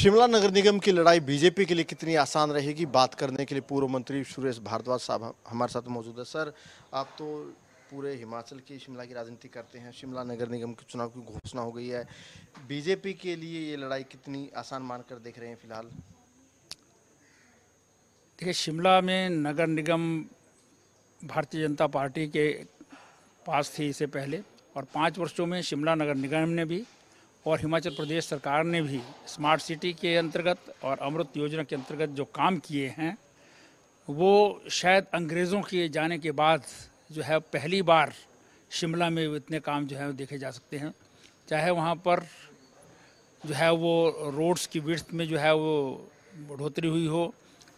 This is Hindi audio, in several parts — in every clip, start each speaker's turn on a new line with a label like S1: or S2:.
S1: शिमला नगर निगम की लड़ाई बीजेपी के लिए कितनी आसान रहेगी बात करने के लिए पूर्व मंत्री सुरेश भारद्वाज साहब हमारे साथ मौजूद है सर आप तो पूरे हिमाचल की शिमला की राजनीति करते हैं शिमला नगर निगम के चुनाव की घोषणा हो गई है बीजेपी के लिए ये लड़ाई कितनी आसान मानकर देख रहे हैं फिलहाल
S2: देखिए शिमला में नगर निगम भारतीय जनता पार्टी के पास थी इससे पहले और पाँच वर्षों में शिमला नगर निगम ने भी और हिमाचल प्रदेश सरकार ने भी स्मार्ट सिटी के अंतर्गत और अमृत योजना के अंतर्गत जो काम किए हैं वो शायद अंग्रेज़ों के जाने के बाद जो है पहली बार शिमला में इतने काम जो है देखे जा सकते हैं चाहे वहाँ पर जो है वो रोड्स की विर्थ में जो है वो
S1: बढ़ोतरी हुई हो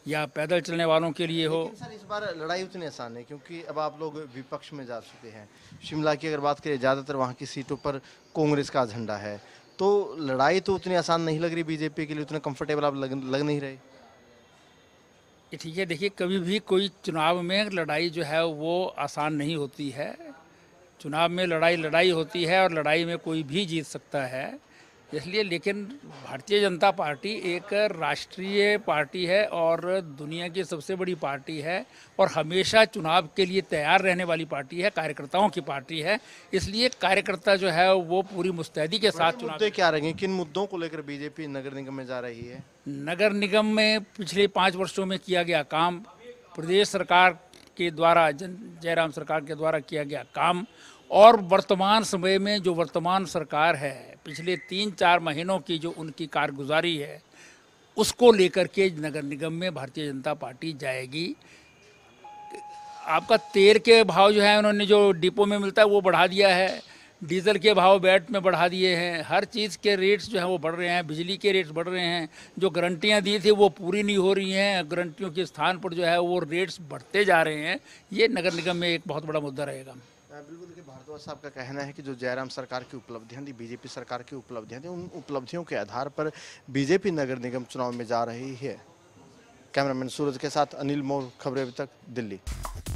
S1: या पैदल चलने वालों के लिए हो सर इस बार लड़ाई उतनी आसान है क्योंकि अब आप लोग विपक्ष में जा चुके हैं शिमला की अगर बात करें ज़्यादातर वहाँ की सीटों पर कांग्रेस का झंडा है तो लड़ाई तो उतनी आसान नहीं लग रही बीजेपी के लिए उतना कम्फर्टेबल आप लग, लग नहीं रहे
S2: ठीक है देखिए कभी भी कोई चुनाव में लड़ाई जो है वो आसान नहीं होती है चुनाव में लड़ाई लड़ाई होती है और लड़ाई में कोई भी जीत सकता है इसलिए लेकिन भारतीय जनता पार्टी एक राष्ट्रीय पार्टी है और दुनिया की सबसे बड़ी पार्टी है और हमेशा चुनाव के लिए तैयार रहने वाली पार्टी है कार्यकर्ताओं की पार्टी है इसलिए कार्यकर्ता जो है वो पूरी
S1: मुस्तैदी के साथ चुनाव मुद्दे क्या रहेंगे किन मुद्दों को लेकर बीजेपी नगर निगम में जा रही है
S2: नगर निगम में पिछले पाँच वर्षों में किया गया काम प्रदेश सरकार के द्वारा जन जयराम सरकार के द्वारा किया गया काम और वर्तमान समय में जो वर्तमान सरकार है पिछले तीन चार महीनों की जो उनकी कारगुजारी है उसको लेकर के नगर निगम में भारतीय जनता पार्टी जाएगी आपका तेल के भाव जो है उन्होंने जो डिपो में मिलता है वो बढ़ा दिया है डीजल के भाव बैट में बढ़ा दिए हैं हर चीज़ के रेट्स जो हैं वो बढ़ रहे हैं बिजली के रेट्स बढ़ रहे हैं जो गारंटियाँ दी थी वो पूरी नहीं हो रही हैं गारंटियों के स्थान पर जो है वो रेट्स बढ़ते जा रहे हैं ये नगर निगम में एक बहुत बड़ा मुद्दा रहेगा
S1: बिल्कुल देखिए भारद्वाज साहब का कहना है कि जो जयराम सरकार की उपलब्धियां थी बीजेपी सरकार की उपलब्धियां थी उन उपलब्धियों के आधार पर बीजेपी नगर निगम चुनाव में जा रही है कैमरामैन सूरज के साथ अनिल मोर खबरें तक दिल्ली